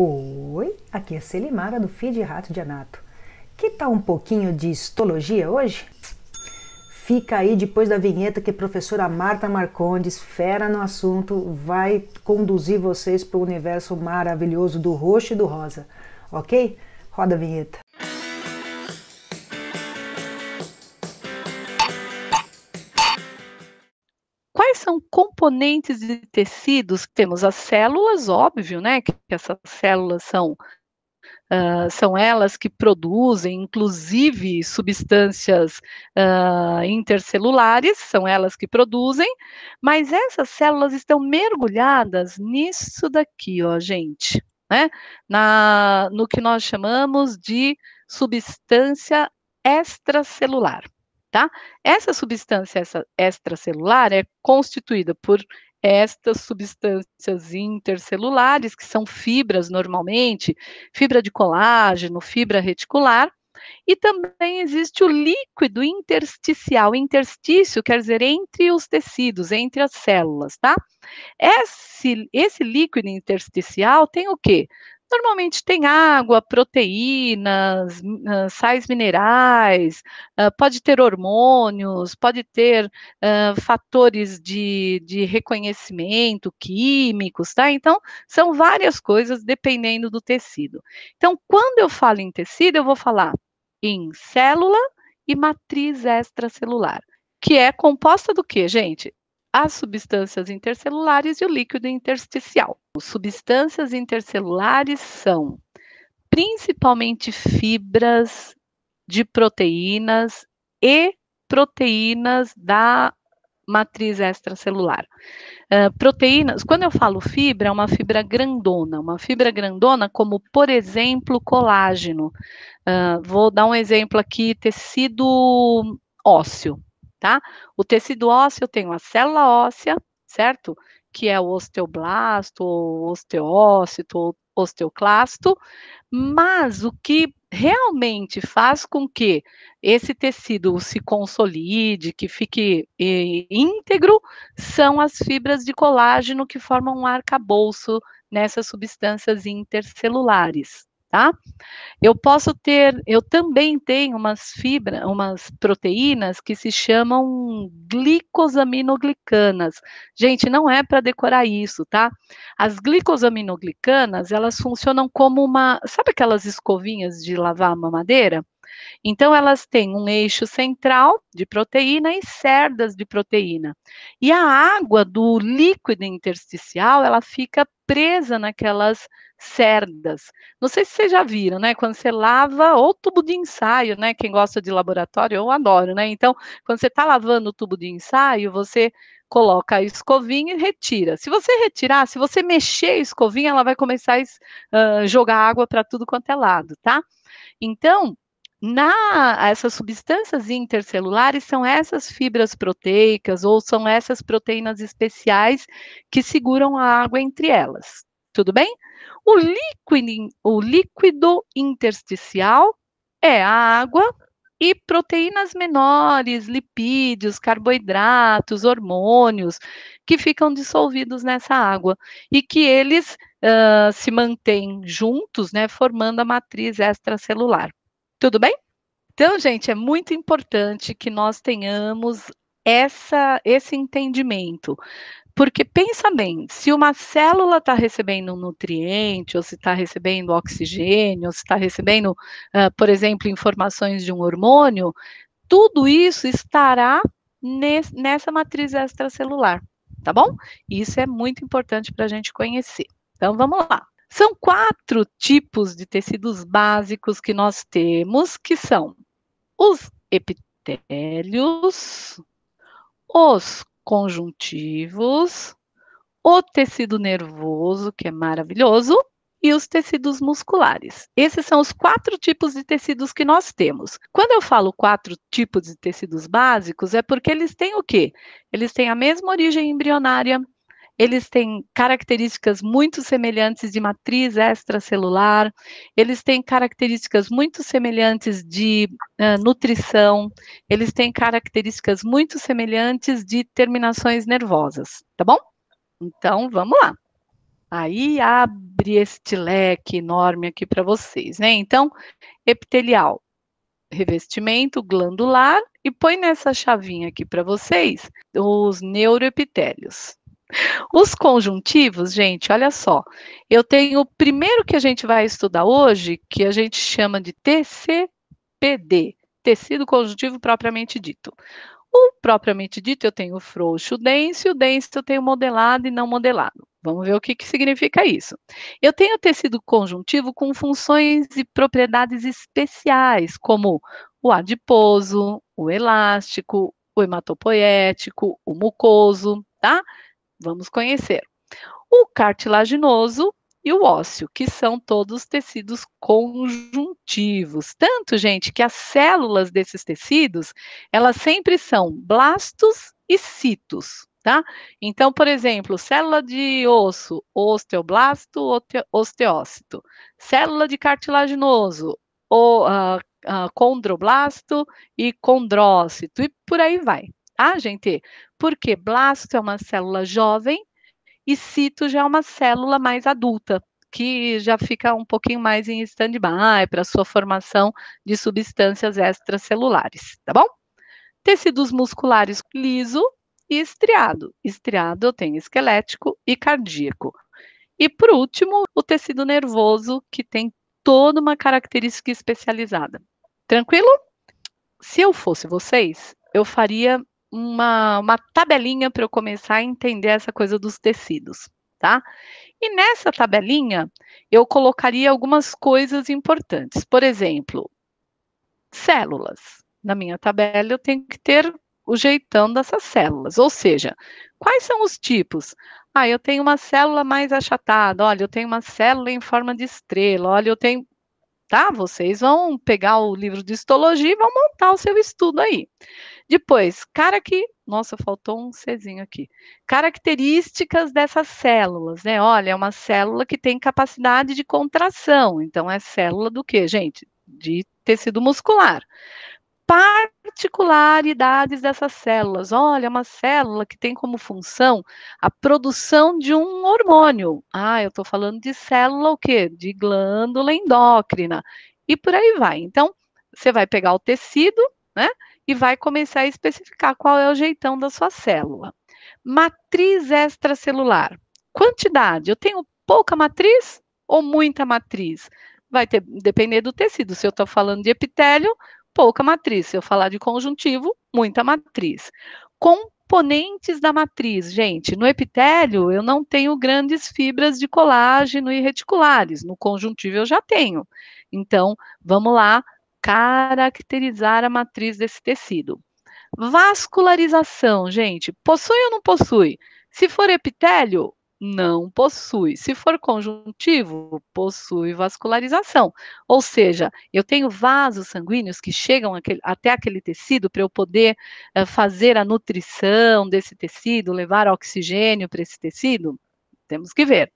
Oi, aqui é Selimara do Feed Rato de Anato. Que tal um pouquinho de histologia hoje? Fica aí depois da vinheta que a professora Marta Marcondes, fera no assunto, vai conduzir vocês para o universo maravilhoso do roxo e do rosa, ok? Roda a vinheta. são componentes de tecidos? Temos as células, óbvio, né? Que essas células são, uh, são elas que produzem, inclusive, substâncias uh, intercelulares, são elas que produzem, mas essas células estão mergulhadas nisso daqui, ó, gente, né? Na, no que nós chamamos de substância extracelular tá? Essa substância essa extracelular é constituída por estas substâncias intercelulares, que são fibras normalmente, fibra de colágeno, fibra reticular, e também existe o líquido intersticial. Interstício quer dizer entre os tecidos, entre as células, tá? Esse, esse líquido intersticial tem o quê? Normalmente tem água, proteínas, ah, sais minerais, ah, pode ter hormônios, pode ter ah, fatores de, de reconhecimento químicos, tá? Então, são várias coisas dependendo do tecido. Então, quando eu falo em tecido, eu vou falar em célula e matriz extracelular, que é composta do que, gente? as substâncias intercelulares e o líquido intersticial. As substâncias intercelulares são principalmente fibras de proteínas e proteínas da matriz extracelular. Uh, proteínas, quando eu falo fibra, é uma fibra grandona, uma fibra grandona como, por exemplo, colágeno. Uh, vou dar um exemplo aqui, tecido ósseo tá? O tecido ósseo, eu tenho a célula óssea, certo? Que é o osteoblasto, ou osteócito, ou osteoclasto, mas o que realmente faz com que esse tecido se consolide, que fique íntegro, são as fibras de colágeno que formam um arcabouço nessas substâncias intercelulares, tá? Eu posso ter, eu também tenho umas fibras, umas proteínas que se chamam glicosaminoglicanas. Gente, não é para decorar isso, tá? As glicosaminoglicanas, elas funcionam como uma, sabe aquelas escovinhas de lavar a mamadeira? Então, elas têm um eixo central de proteína e cerdas de proteína. E a água do líquido intersticial, ela fica presa naquelas cerdas. Não sei se vocês já viram, né? Quando você lava ou tubo de ensaio, né? Quem gosta de laboratório, eu adoro, né? Então, quando você está lavando o tubo de ensaio, você coloca a escovinha e retira. Se você retirar, se você mexer a escovinha, ela vai começar a uh, jogar água para tudo quanto é lado, tá? Então, na, essas substâncias intercelulares são essas fibras proteicas ou são essas proteínas especiais que seguram a água entre elas. Tudo bem? O líquido, o líquido intersticial é a água e proteínas menores, lipídios, carboidratos, hormônios, que ficam dissolvidos nessa água e que eles uh, se mantêm juntos, né, formando a matriz extracelular. Tudo bem? Então, gente, é muito importante que nós tenhamos essa, esse entendimento. Porque pensa bem, se uma célula está recebendo um nutriente, ou se está recebendo oxigênio, ou se está recebendo, uh, por exemplo, informações de um hormônio, tudo isso estará nesse, nessa matriz extracelular, tá bom? Isso é muito importante para a gente conhecer. Então, vamos lá. São quatro tipos de tecidos básicos que nós temos, que são os epitélios, os conjuntivos, o tecido nervoso, que é maravilhoso, e os tecidos musculares. Esses são os quatro tipos de tecidos que nós temos. Quando eu falo quatro tipos de tecidos básicos, é porque eles têm o quê? Eles têm a mesma origem embrionária, eles têm características muito semelhantes de matriz extracelular, eles têm características muito semelhantes de uh, nutrição, eles têm características muito semelhantes de terminações nervosas, tá bom? Então, vamos lá. Aí abre este leque enorme aqui para vocês, né? Então, epitelial, revestimento glandular e põe nessa chavinha aqui para vocês os neuroepitélios. Os conjuntivos, gente, olha só. Eu tenho o primeiro que a gente vai estudar hoje, que a gente chama de TCPD, tecido conjuntivo propriamente dito. O propriamente dito eu tenho frouxo, denso, e o denso eu tenho modelado e não modelado. Vamos ver o que, que significa isso. Eu tenho tecido conjuntivo com funções e propriedades especiais, como o adiposo, o elástico, o hematopoético, o mucoso, tá? Vamos conhecer o cartilaginoso e o ósseo, que são todos tecidos conjuntivos. Tanto, gente, que as células desses tecidos, elas sempre são blastos e citos, tá? Então, por exemplo, célula de osso, osteoblasto, osteócito. Célula de cartilaginoso, o, ah, ah, condroblasto e condrócito, e por aí vai, a ah, gente, porque blasto é uma célula jovem e cito já é uma célula mais adulta, que já fica um pouquinho mais em stand-by para sua formação de substâncias extracelulares, tá bom? Tecidos musculares liso e estriado. Estriado eu tenho esquelético e cardíaco. E por último, o tecido nervoso, que tem toda uma característica especializada. Tranquilo? Se eu fosse vocês, eu faria uma, uma tabelinha para eu começar a entender essa coisa dos tecidos, tá? E nessa tabelinha, eu colocaria algumas coisas importantes. Por exemplo, células. Na minha tabela, eu tenho que ter o jeitão dessas células. Ou seja, quais são os tipos? Ah, eu tenho uma célula mais achatada, olha, eu tenho uma célula em forma de estrela, olha, eu tenho. Tá? Vocês vão pegar o livro de histologia e vão montar o seu estudo aí. Depois, cara que. Nossa, faltou um Czinho aqui. Características dessas células, né? Olha, é uma célula que tem capacidade de contração. Então, é célula do quê, gente? De tecido muscular particularidades dessas células. Olha, é uma célula que tem como função a produção de um hormônio. Ah, eu estou falando de célula o quê? De glândula endócrina. E por aí vai. Então, você vai pegar o tecido, né? e vai começar a especificar qual é o jeitão da sua célula. Matriz extracelular. Quantidade. Eu tenho pouca matriz ou muita matriz? Vai ter, depender do tecido. Se eu estou falando de epitélio, pouca matriz. Se eu falar de conjuntivo, muita matriz. Componentes da matriz, gente. No epitélio, eu não tenho grandes fibras de colágeno e reticulares. No conjuntivo, eu já tenho. Então, vamos lá caracterizar a matriz desse tecido. Vascularização, gente, possui ou não possui? Se for epitélio, não possui. Se for conjuntivo, possui vascularização. Ou seja, eu tenho vasos sanguíneos que chegam aquele, até aquele tecido para eu poder eh, fazer a nutrição desse tecido, levar oxigênio para esse tecido? Temos que ver.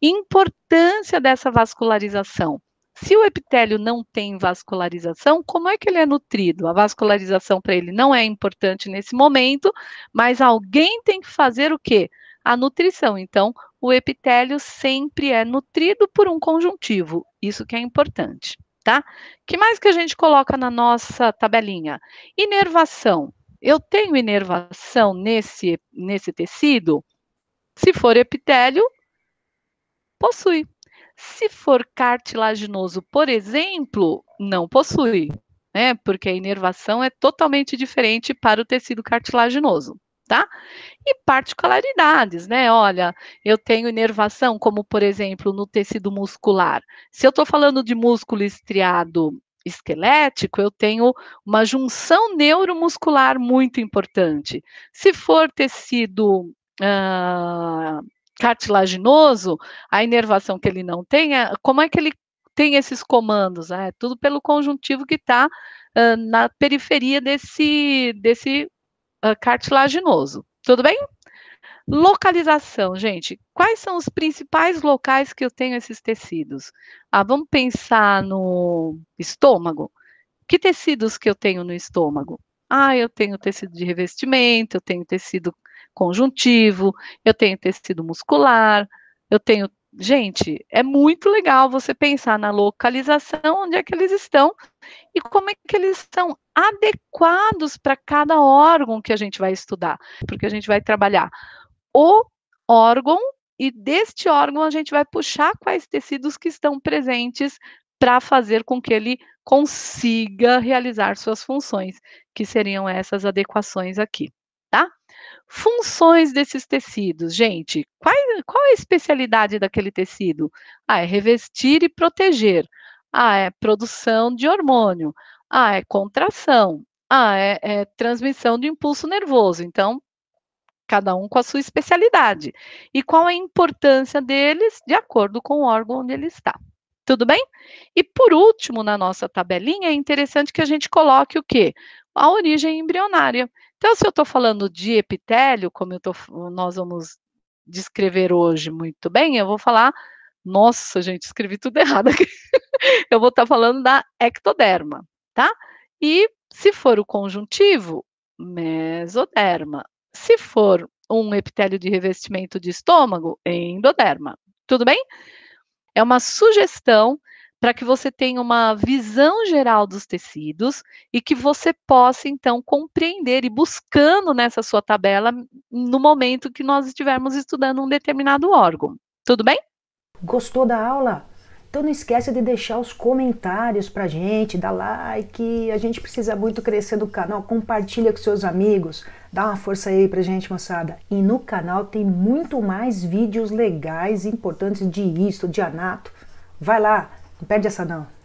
Importância dessa vascularização. Se o epitélio não tem vascularização, como é que ele é nutrido? A vascularização para ele não é importante nesse momento, mas alguém tem que fazer o quê? A nutrição. Então, o epitélio sempre é nutrido por um conjuntivo. Isso que é importante, tá? Que mais que a gente coloca na nossa tabelinha? Inervação. Eu tenho inervação nesse nesse tecido? Se for epitélio, possui. Se for cartilaginoso, por exemplo, não possui, né? Porque a inervação é totalmente diferente para o tecido cartilaginoso. Tá? E particularidades, né? Olha, eu tenho inervação, como por exemplo no tecido muscular. Se eu estou falando de músculo estriado esquelético, eu tenho uma junção neuromuscular muito importante. Se for tecido uh, cartilaginoso, a inervação que ele não tem, é, como é que ele tem esses comandos? É tudo pelo conjuntivo que está uh, na periferia desse, desse uh, cartilaginoso. Tudo bem? Localização, gente. Quais são os principais locais que eu tenho esses tecidos? Ah, vamos pensar no estômago. Que tecidos que eu tenho no estômago? Ah, eu tenho tecido de revestimento, eu tenho tecido conjuntivo, eu tenho tecido muscular, eu tenho. Gente, é muito legal você pensar na localização, onde é que eles estão e como é que eles estão adequados para cada órgão que a gente vai estudar, porque a gente vai trabalhar o órgão e deste órgão a gente vai puxar quais tecidos que estão presentes para fazer com que ele consiga realizar suas funções, que seriam essas adequações aqui. Funções desses tecidos, gente. Qual, qual é a especialidade daquele tecido? Ah, é revestir e proteger. Ah, é produção de hormônio. Ah, é contração. Ah, é, é transmissão de impulso nervoso. Então, cada um com a sua especialidade. E qual a importância deles de acordo com o órgão onde ele está. Tudo bem? E por último, na nossa tabelinha, é interessante que a gente coloque o quê? A origem embrionária. Então, se eu estou falando de epitélio, como eu tô, nós vamos descrever hoje muito bem, eu vou falar, nossa, gente, escrevi tudo errado aqui. eu vou estar tá falando da ectoderma, tá? E se for o conjuntivo, mesoderma. Se for um epitélio de revestimento de estômago, endoderma. Tudo bem? É uma sugestão para que você tenha uma visão geral dos tecidos e que você possa, então, compreender e buscando nessa sua tabela no momento que nós estivermos estudando um determinado órgão. Tudo bem? Gostou da aula? Então não esquece de deixar os comentários pra gente, dar like, a gente precisa muito crescer do canal, compartilha com seus amigos, dá uma força aí pra gente, moçada. E no canal tem muito mais vídeos legais e importantes de isto, de anato. Vai lá, não perde essa não.